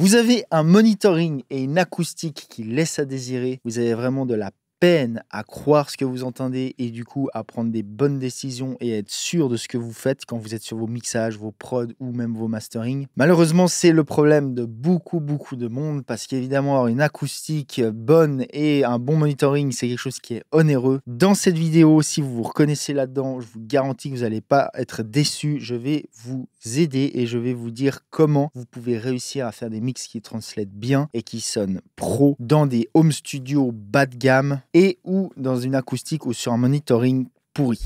Vous avez un monitoring et une acoustique qui laisse à désirer. Vous avez vraiment de la peine à croire ce que vous entendez et du coup à prendre des bonnes décisions et être sûr de ce que vous faites quand vous êtes sur vos mixages, vos prods ou même vos mastering. Malheureusement, c'est le problème de beaucoup beaucoup de monde parce qu'évidemment avoir une acoustique bonne et un bon monitoring, c'est quelque chose qui est onéreux. Dans cette vidéo, si vous vous reconnaissez là-dedans, je vous garantis que vous n'allez pas être déçu. Je vais vous aider et je vais vous dire comment vous pouvez réussir à faire des mix qui translètent bien et qui sonnent pro dans des home studios bas de gamme et ou dans une acoustique ou sur un monitoring pourri.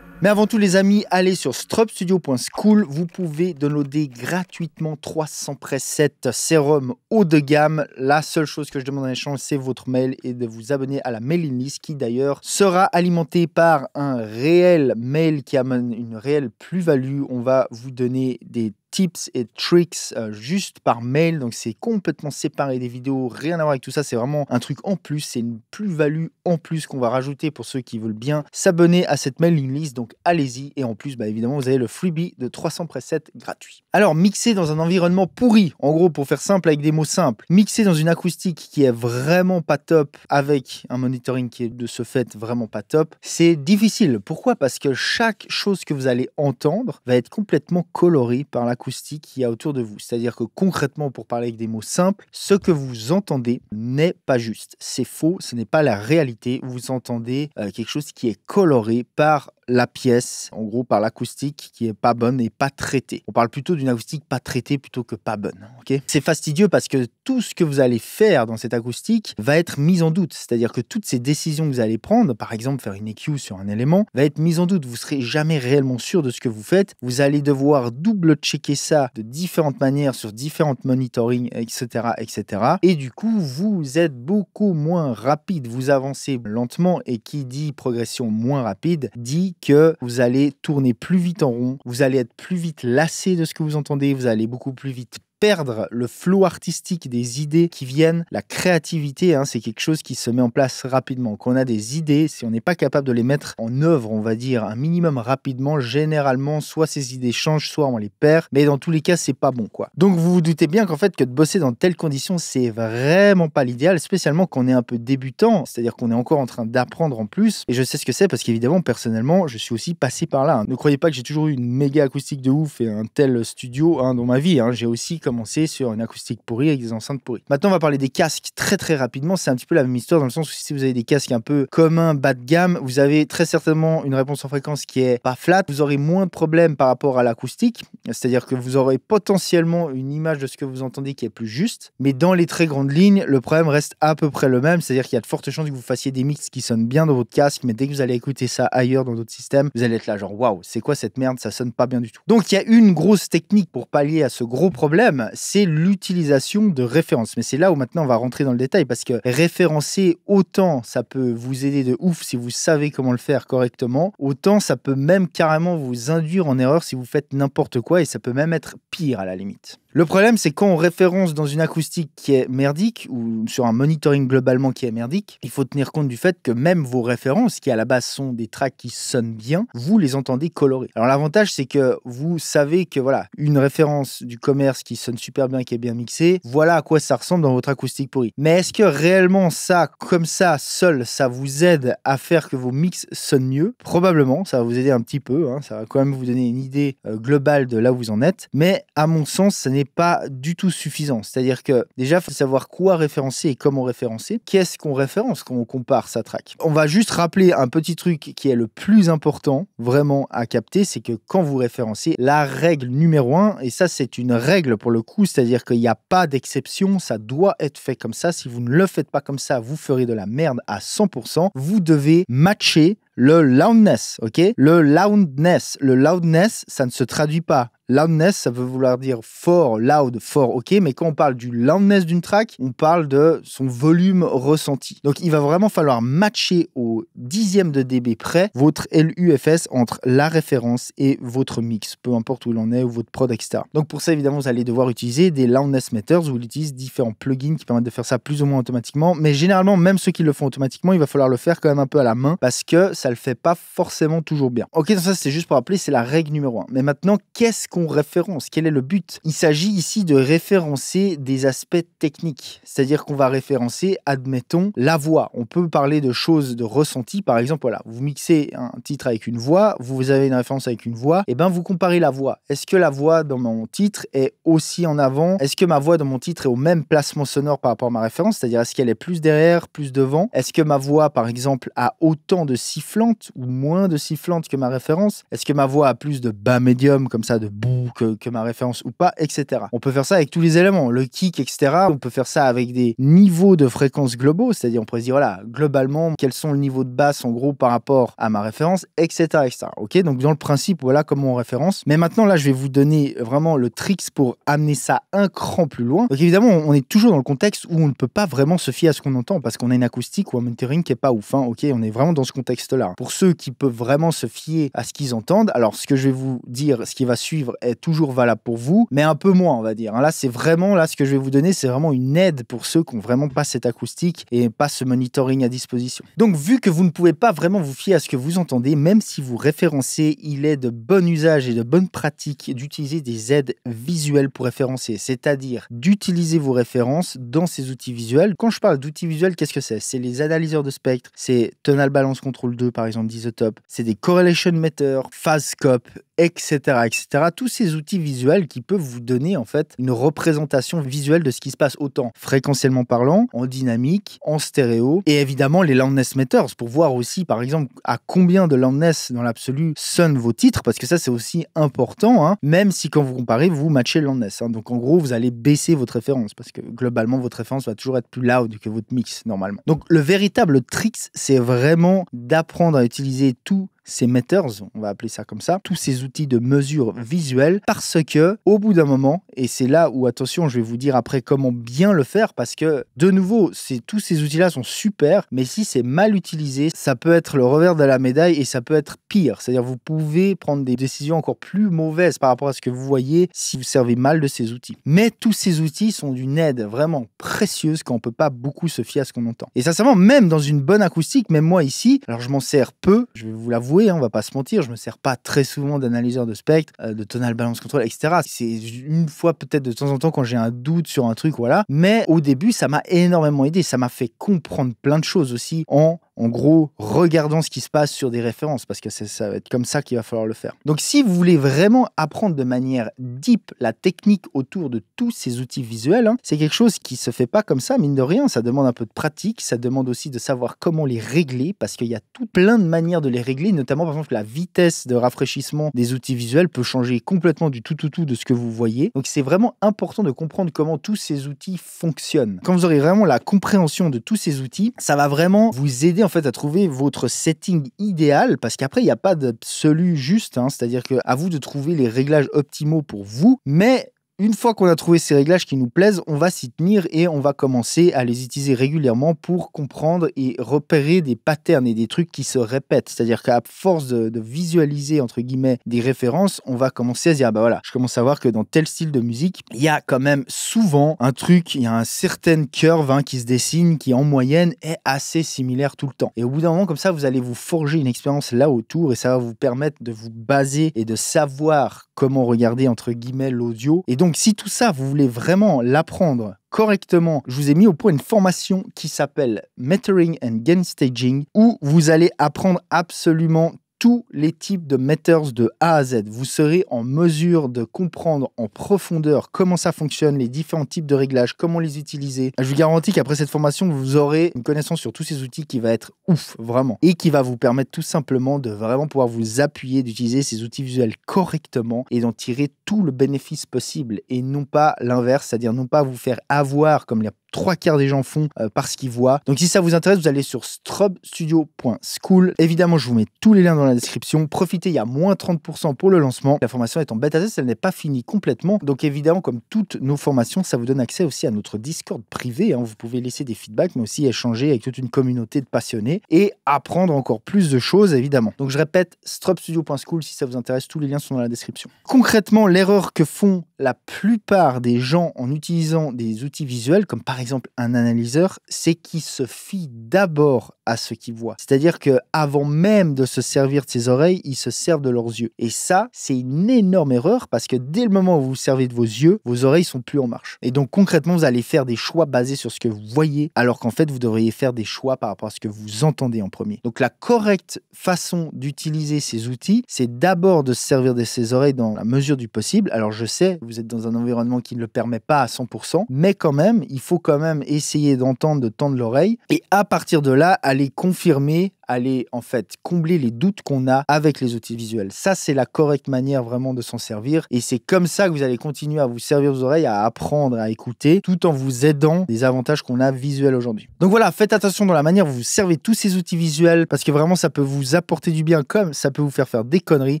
Mais avant tout, les amis, allez sur strupstudio.school. Vous pouvez downloader gratuitement 300 presets sérum haut de gamme. La seule chose que je demande en échange, c'est votre mail et de vous abonner à la mailing list qui d'ailleurs sera alimentée par un réel mail qui amène une réelle plus-value. On va vous donner des tips et tricks euh, juste par mail. Donc c'est complètement séparé des vidéos, rien à voir avec tout ça. C'est vraiment un truc en plus, c'est une plus-value en plus qu'on va rajouter pour ceux qui veulent bien s'abonner à cette mailing list. Donc allez-y. Et en plus, bah, évidemment, vous avez le freebie de 300 presets gratuit. Alors mixer dans un environnement pourri, en gros pour faire simple avec des mots simples, mixer dans une acoustique qui est vraiment pas top avec un monitoring qui est de ce fait vraiment pas top, c'est difficile. Pourquoi Parce que chaque chose que vous allez entendre va être complètement colorée par l'acoustique qui qu'il a autour de vous. C'est-à-dire que concrètement, pour parler avec des mots simples, ce que vous entendez n'est pas juste. C'est faux, ce n'est pas la réalité. Vous entendez euh, quelque chose qui est coloré par la pièce, en gros par l'acoustique qui est pas bonne et pas traitée. On parle plutôt d'une acoustique pas traitée plutôt que pas bonne. Ok c'est fastidieux parce que tout ce que vous allez faire dans cette acoustique va être mis en doute. C'est-à-dire que toutes ces décisions que vous allez prendre, par exemple faire une EQ sur un élément, va être mis en doute. Vous serez jamais réellement sûr de ce que vous faites. Vous allez devoir double-checker ça de différentes manières sur différentes monitoring, etc., etc. Et du coup, vous êtes beaucoup moins rapide. Vous avancez lentement et qui dit progression moins rapide dit que vous allez tourner plus vite en rond, vous allez être plus vite lassé de ce que vous entendez, vous allez beaucoup plus vite perdre le flot artistique des idées qui viennent. La créativité, hein, c'est quelque chose qui se met en place rapidement. Quand on a des idées, si on n'est pas capable de les mettre en œuvre, on va dire un minimum rapidement, généralement, soit ces idées changent, soit on les perd. Mais dans tous les cas, c'est pas bon, quoi. Donc vous vous doutez bien qu'en fait, que de bosser dans telles conditions, c'est vraiment pas l'idéal, spécialement qu'on est un peu débutant, c'est-à-dire qu'on est encore en train d'apprendre en plus. Et je sais ce que c'est parce qu'évidemment, personnellement, je suis aussi passé par là. Hein. Ne croyez pas que j'ai toujours eu une méga acoustique de ouf et un tel studio hein, dans ma vie. J'ai aussi commencer sur une acoustique pourrie avec des enceintes pourries. Maintenant, on va parler des casques très très rapidement. C'est un petit peu la même histoire dans le sens où si vous avez des casques un peu communs, bas de gamme, vous avez très certainement une réponse en fréquence qui est pas flat. Vous aurez moins de problèmes par rapport à l'acoustique, c'est-à-dire que vous aurez potentiellement une image de ce que vous entendez qui est plus juste. Mais dans les très grandes lignes, le problème reste à peu près le même, c'est-à-dire qu'il y a de fortes chances que vous fassiez des mix qui sonnent bien dans votre casque, mais dès que vous allez écouter ça ailleurs dans d'autres systèmes, vous allez être là genre waouh, c'est quoi cette merde, ça sonne pas bien du tout. Donc il y a une grosse technique pour pallier à ce gros problème c'est l'utilisation de références. Mais c'est là où maintenant on va rentrer dans le détail parce que référencer autant ça peut vous aider de ouf si vous savez comment le faire correctement, autant ça peut même carrément vous induire en erreur si vous faites n'importe quoi et ça peut même être pire à la limite. Le problème, c'est quand on référence dans une acoustique qui est merdique ou sur un monitoring globalement qui est merdique, il faut tenir compte du fait que même vos références, qui à la base sont des tracks qui sonnent bien, vous les entendez colorés. Alors l'avantage, c'est que vous savez que voilà, une référence du commerce qui sonne super bien, qui est bien mixée, voilà à quoi ça ressemble dans votre acoustique pourrie. Mais est-ce que réellement ça, comme ça, seul, ça vous aide à faire que vos mix sonnent mieux Probablement, ça va vous aider un petit peu, hein. ça va quand même vous donner une idée euh, globale de là où vous en êtes. Mais à mon sens, ça n'est pas du tout suffisant. C'est-à-dire que déjà, il faut savoir quoi référencer et comment référencer. Qu'est-ce qu'on référence quand on compare sa track On va juste rappeler un petit truc qui est le plus important vraiment à capter, c'est que quand vous référencez, la règle numéro un, et ça c'est une règle pour le coup, c'est-à-dire qu'il n'y a pas d'exception, ça doit être fait comme ça. Si vous ne le faites pas comme ça, vous ferez de la merde à 100%. Vous devez matcher le loudness, ok Le loudness, le loudness, ça ne se traduit pas Loudness, ça veut vouloir dire fort, loud, fort, ok, mais quand on parle du loudness d'une track, on parle de son volume ressenti. Donc il va vraiment falloir matcher au dixième de dB près votre LUFS entre la référence et votre mix, peu importe où il en est ou votre prod, etc. Donc pour ça, évidemment, vous allez devoir utiliser des loudness meters où il différents plugins qui permettent de faire ça plus ou moins automatiquement, mais généralement, même ceux qui le font automatiquement, il va falloir le faire quand même un peu à la main parce que ça le fait pas forcément toujours bien. Ok, donc ça c'est juste pour rappeler, c'est la règle numéro un. Mais maintenant, qu'est-ce référence Quel est le but Il s'agit ici de référencer des aspects techniques, c'est-à-dire qu'on va référencer, admettons, la voix. On peut parler de choses de ressenti, par exemple, voilà, vous mixez un titre avec une voix, vous avez une référence avec une voix, et eh bien vous comparez la voix. Est-ce que la voix dans mon titre est aussi en avant Est-ce que ma voix dans mon titre est au même placement sonore par rapport à ma référence C'est-à-dire est-ce qu'elle est plus derrière, plus devant Est-ce que ma voix, par exemple, a autant de sifflante ou moins de sifflante que ma référence Est-ce que ma voix a plus de bas médium comme ça, de que, ma référence ou pas, etc. On peut faire ça avec tous les éléments, le kick, etc. On peut faire ça avec des niveaux de fréquences globaux, c'est-à-dire on pourrait dire, voilà, globalement, quels sont le niveau de basse en gros par rapport à ma référence, etc. Ok, donc dans le principe, voilà comment on référence. Mais maintenant, là, je vais vous donner vraiment le tricks pour amener ça un cran plus loin. Donc évidemment, on est toujours dans le contexte où on ne peut pas vraiment se fier à ce qu'on entend parce qu'on a une acoustique ou un monitoring qui est pas ouf. Hein. Ok, on est vraiment dans ce contexte-là. Pour ceux qui peuvent vraiment se fier à ce qu'ils entendent, alors ce que je vais vous dire, ce qui va suivre est toujours valable pour vous, mais un peu moins, on va dire. Hein. Là, c'est vraiment, là, ce que je vais vous donner, c'est vraiment une aide pour ceux qui n'ont vraiment pas cette acoustique et pas ce monitoring à disposition. Donc, vu que vous ne pouvez pas vraiment vous fier à ce que vous entendez, même si vous référencez, il est de bon usage et de bonne pratique d'utiliser des aides visuelles pour référencer, c'est-à-dire d'utiliser vos références dans ces outils visuels. Quand je parle d'outils visuels, qu'est-ce que c'est C'est les analyseurs de spectre, c'est Tonal Balance Control 2, par exemple, d'Isotope, c'est des correlation Meter, phase scope etc., etc. Tous ces outils visuels qui peuvent vous donner en fait une représentation visuelle de ce qui se passe autant fréquentiellement parlant, en dynamique, en stéréo, et évidemment les loudness meters pour voir aussi par exemple à combien de loudness dans l'absolu sonnent vos titres, parce que ça c'est aussi important, hein, même si quand vous comparez vous matchez le loudness. Hein. Donc en gros vous allez baisser votre référence, parce que globalement votre référence va toujours être plus loud que votre mix normalement. Donc le véritable trick c'est vraiment d'apprendre à utiliser tout ces meters, on va appeler ça comme ça, tous ces outils de mesure visuelle, parce que au bout d'un moment, et c'est là où attention, je vais vous dire après comment bien le faire, parce que de nouveau, tous ces outils-là sont super, mais si c'est mal utilisé, ça peut être le revers de la médaille et ça peut être pire. C'est-à-dire vous pouvez prendre des décisions encore plus mauvaises par rapport à ce que vous voyez si vous servez mal de ces outils. Mais tous ces outils sont d'une aide vraiment précieuse quand on peut pas beaucoup se fier à ce qu'on entend. Et sincèrement, même dans une bonne acoustique, même moi ici, alors je m'en sers peu, je vais vous l'avouer Hein, on va pas se mentir, je me sers pas très souvent d'analyseur de spectre, euh, de tonal balance control, etc. C'est une fois peut-être de temps en temps quand j'ai un doute sur un truc, voilà. Mais au début, ça m'a énormément aidé, ça m'a fait comprendre plein de choses aussi en en gros, regardant ce qui se passe sur des références, parce que ça va être comme ça qu'il va falloir le faire. Donc si vous voulez vraiment apprendre de manière deep la technique autour de tous ces outils visuels, hein, c'est quelque chose qui se fait pas comme ça, mine de rien, ça demande un peu de pratique, ça demande aussi de savoir comment les régler, parce qu'il y a tout plein de manières de les régler, notamment par exemple la vitesse de rafraîchissement des outils visuels peut changer complètement du tout tout tout de ce que vous voyez. Donc c'est vraiment important de comprendre comment tous ces outils fonctionnent. Quand vous aurez vraiment la compréhension de tous ces outils, ça va vraiment vous aider en fait à trouver votre setting idéal parce qu'après il n'y a pas d'absolu juste, hein. c'est-à-dire que à vous de trouver les réglages optimaux pour vous, mais une fois qu'on a trouvé ces réglages qui nous plaisent, on va s'y tenir et on va commencer à les utiliser régulièrement pour comprendre et repérer des patterns et des trucs qui se répètent. C'est-à-dire qu'à force de, visualiser, entre guillemets, des références, on va commencer à se dire, bah voilà, je commence à voir que dans tel style de musique, il y a quand même souvent un truc, il y a un certaine curve hein, qui se dessine, qui en moyenne est assez similaire tout le temps. Et au bout d'un moment, comme ça, vous allez vous forger une expérience là autour et ça va vous permettre de vous baser et de savoir comment regarder, entre guillemets, l'audio. Et donc si tout ça, vous voulez vraiment l'apprendre correctement, je vous ai mis au point une formation qui s'appelle Metering and Gain Staging, où vous allez apprendre absolument tous les types de metters de A à Z. Vous serez en mesure de comprendre en profondeur comment ça fonctionne, les différents types de réglages, comment les utiliser. Je vous garantis qu'après cette formation, vous aurez une connaissance sur tous ces outils qui va être ouf, vraiment, et qui va vous permettre tout simplement de vraiment pouvoir vous appuyer, d'utiliser ces outils visuels correctement et d'en tirer tout le bénéfice possible et non pas l'inverse, c'est-à-dire non pas vous faire avoir comme les trois quarts des gens font euh, parce qu'ils voient. Donc si ça vous intéresse, vous allez sur strobstudio.school. Évidemment, je vous mets tous les liens dans la description. Profitez, il y a moins 30% pour le lancement. La formation est en bêta test, elle n'est pas finie complètement. Donc évidemment, comme toutes nos formations, ça vous donne accès aussi à notre Discord privé. Hein. Vous pouvez laisser des feedbacks, mais aussi échanger avec toute une communauté de passionnés et apprendre encore plus de choses, évidemment. Donc je répète, strobstudio.school, si ça vous intéresse, tous les liens sont dans la description. Concrètement, l'erreur que font la plupart des gens, en utilisant des outils visuels, comme par exemple un analyseur, c'est qu'ils se fient d'abord à ce qu'ils voient. C'est-à-dire que avant même de se servir de ses oreilles, ils se servent de leurs yeux. Et ça, c'est une énorme erreur parce que dès le moment où vous vous servez de vos yeux, vos oreilles sont plus en marche. Et donc concrètement, vous allez faire des choix basés sur ce que vous voyez, alors qu'en fait, vous devriez faire des choix par rapport à ce que vous entendez en premier. Donc la correcte façon d'utiliser ces outils, c'est d'abord de se servir de ses oreilles dans la mesure du possible. Alors je sais, vous êtes dans un environnement qui ne le permet pas à 100%, mais quand même, il faut quand même essayer d'entendre, de tendre l'oreille, et à partir de là, aller confirmer aller en fait combler les doutes qu'on a avec les outils visuels. Ça, c'est la correcte manière vraiment de s'en servir. Et c'est comme ça que vous allez continuer à vous servir vos oreilles, à apprendre, à écouter, tout en vous aidant des avantages qu'on a visuels aujourd'hui. Donc voilà, faites attention dans la manière où vous servez tous ces outils visuels, parce que vraiment, ça peut vous apporter du bien, comme ça peut vous faire faire des conneries.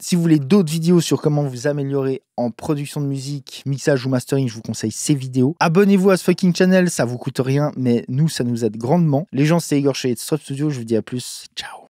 Si vous voulez d'autres vidéos sur comment vous améliorer en production de musique, mixage ou mastering, je vous conseille ces vidéos. Abonnez-vous à ce fucking channel, ça vous coûte rien, mais nous, ça nous aide grandement. Les gens, c'est Igor chez Studio, je vous dis à plus. Ciao.